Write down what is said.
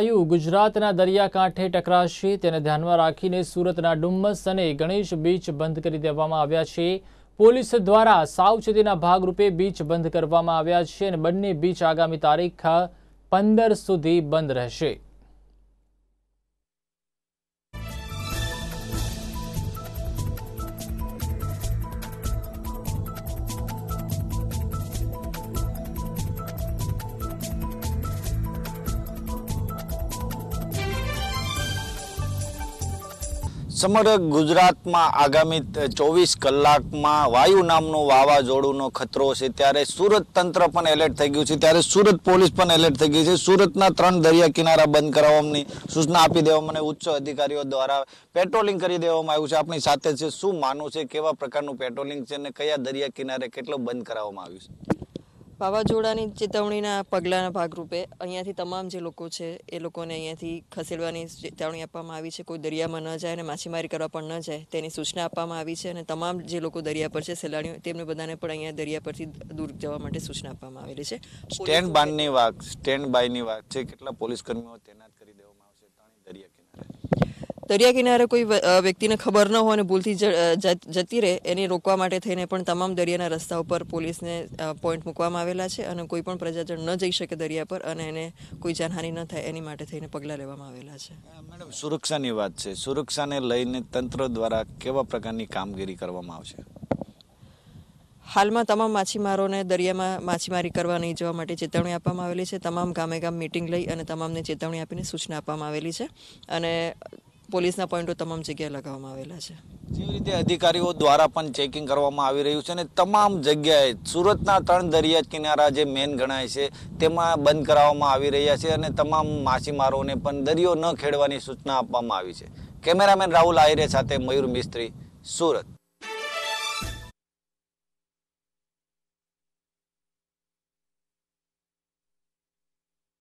વાયુ ગુજરાતના દરિયાકાંઠે ટકરાશે તેને ધ્યાનમાં રાખીને સુરતના ડુમ્મસ અને ગણેશ બીચ બંધ કરી દેવામાં આવ્યા છે પોલીસ દ્વારા સાવચેતીના ભાગરૂપે બીચ બંધ કરવામાં આવ્યા છે અને બંને બીચ આગામી તારીખ પંદર સુધી બંધ રહેશે સમગ્ર ગુજરાતમાં આગામી ચોવીસ કલાકમાં વાયુ નામનું વાવાઝોડુંનો ખતરો છે ત્યારે સુરત તંત્ર પણ એલર્ટ થઈ ગયું છે ત્યારે સુરત પોલીસ પણ એલર્ટ થઈ ગઈ છે સુરતના ત્રણ દરિયા કિનારા બંધ કરાવવાની સૂચના આપી દેવામાં અને ઉચ્ચ અધિકારીઓ દ્વારા પેટ્રોલિંગ કરી દેવામાં આવ્યું છે આપણી સાથે છે શું માનવું છે કેવા પ્રકારનું પેટ્રોલિંગ છે અને કયા દરિયા કિનારે કેટલો બંધ કરાવવામાં આવ્યું છે વાવાઝોડાની ચેતવણીના પગલાંના ભાગરૂપે અહીંયાથી તમામ જે લોકો છે એ લોકોને અહીંયાથી ખસેડવાની ચેતવણી આપવામાં આવી છે કોઈ દરિયામાં ન જાય અને માછીમારી કરવા પણ ન જાય તેની સૂચના આપવામાં આવી છે અને તમામ જે લોકો દરિયા પર છે સહેલાણીઓ તેમને બધાને પણ અહીંયા દરિયા પરથી દૂર જવા માટે સૂચના આપવામાં આવેલી છે સ્ટેન્ડ બાયની વાત સ્ટેન્ડ બાયની વાત છે કેટલા પોલીસ કર્મીઓ તૈનાત કરી દેવામાં આવશે ત્રણેય દરિયા કિનારે દરિયા કિનારે કોઈ વ્યક્તિને ખબર ન હોય અને ભૂલથી જતી રહે એને રોકવા માટે થઈને પણ તમામ દરિયાના રસ્તા ઉપર પોલીસને પોઈન્ટ મૂકવામાં આવેલા છે અને કોઈ પણ પ્રજાજન ન જઈ શકે દરિયા પર અને એને કોઈ જાનહાનિ ન થાય એની માટે થઈને પગલાં લેવામાં આવેલા છે મેડમ સુરક્ષાની વાત છે સુરક્ષાને લઈને તંત્ર દ્વારા કેવા પ્રકારની કામગીરી કરવામાં આવશે હાલમાં તમામ માછીમારોને દરિયામાં માછીમારી કરવા નહીં જવા માટે ચેતવણી આપવામાં આવેલી છે તમામ ગામે ગામ મિટિંગ લઈ અને તમામને ચેતવણી આપીને સૂચના આપવામાં આવેલી છે અને પોલીસના પોઈન્ટો તમામ જગ્યાએ લગાવવામાં આવેલા છે જે રીતે અધિકારીઓ દ્વારા પણ ચેકિંગ કરવામાં આવી રહ્યું છે અને તમામ જગ્યાએ સુરતના ત્રણ દરિયા કિનારા જે મેન ગણાય છે તેમાં બંધ કરાવવામાં આવી રહ્યા છે અને તમામ માછીમારોને પણ દરિયો ન ખેડવાની સૂચના આપવામાં આવી છે કેમેરામેન રાહુલ આયરે સાથે મયુર મિસ્ત્રી સુરત